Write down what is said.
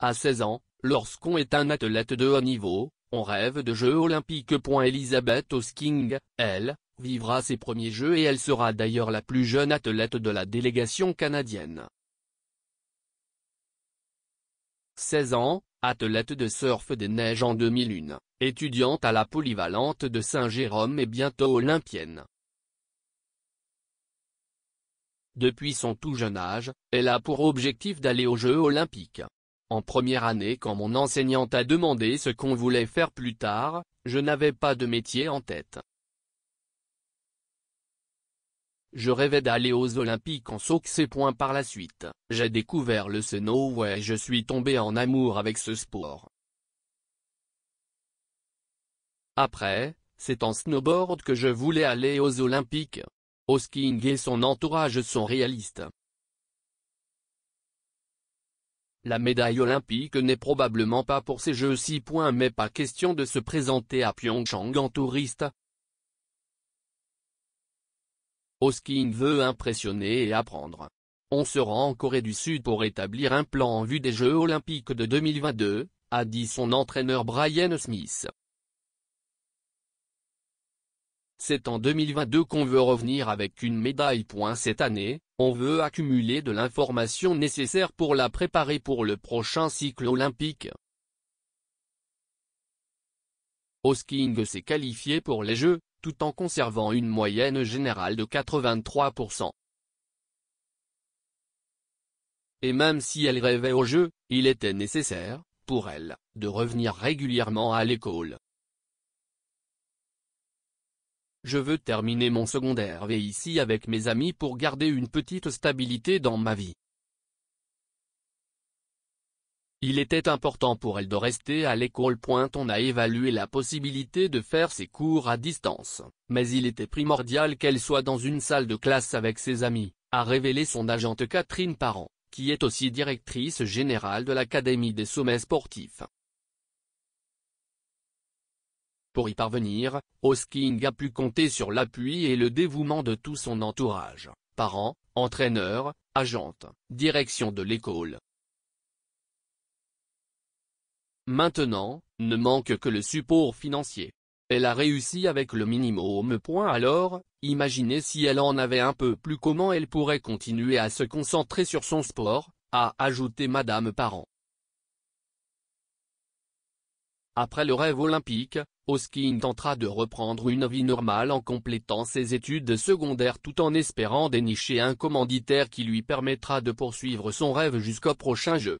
À 16 ans, lorsqu'on est un athlète de haut niveau, on rêve de Jeux olympiques. Elisabeth Hosking, elle, vivra ses premiers Jeux et elle sera d'ailleurs la plus jeune athlète de la délégation canadienne. 16 ans, athlète de surf des neiges en 2001, étudiante à la polyvalente de Saint-Jérôme et bientôt olympienne. Depuis son tout jeune âge, elle a pour objectif d'aller aux Jeux olympiques. En première année quand mon enseignante a demandé ce qu'on voulait faire plus tard, je n'avais pas de métier en tête. Je rêvais d'aller aux Olympiques en ses Point par la suite, j'ai découvert le snow et je suis tombé en amour avec ce sport. Après, c'est en snowboard que je voulais aller aux Olympiques. Au et son entourage sont réalistes. La médaille olympique n'est probablement pas pour ces jeux points Mais pas question de se présenter à Pyeongchang en touriste. Hoskin veut impressionner et apprendre. On se rend en Corée du Sud pour établir un plan en vue des Jeux Olympiques de 2022, a dit son entraîneur Brian Smith. C'est en 2022 qu'on veut revenir avec une médaille. Cette année, on veut accumuler de l'information nécessaire pour la préparer pour le prochain cycle olympique. Hosking s'est qualifié pour les Jeux, tout en conservant une moyenne générale de 83%. Et même si elle rêvait aux Jeux, il était nécessaire, pour elle, de revenir régulièrement à l'école. Je veux terminer mon secondaire V ici avec mes amis pour garder une petite stabilité dans ma vie. Il était important pour elle de rester à l'école. On a évalué la possibilité de faire ses cours à distance, mais il était primordial qu'elle soit dans une salle de classe avec ses amis, a révélé son agente Catherine Parent, qui est aussi directrice générale de l'Académie des sommets sportifs. Pour y parvenir, Hosking a pu compter sur l'appui et le dévouement de tout son entourage, parents, entraîneurs, agentes, direction de l'école. Maintenant, ne manque que le support financier. Elle a réussi avec le minimum point alors, imaginez si elle en avait un peu plus comment elle pourrait continuer à se concentrer sur son sport, a ajouté Madame Parent. Après le rêve olympique, Oskin tentera de reprendre une vie normale en complétant ses études secondaires tout en espérant dénicher un commanditaire qui lui permettra de poursuivre son rêve jusqu'au prochain jeu.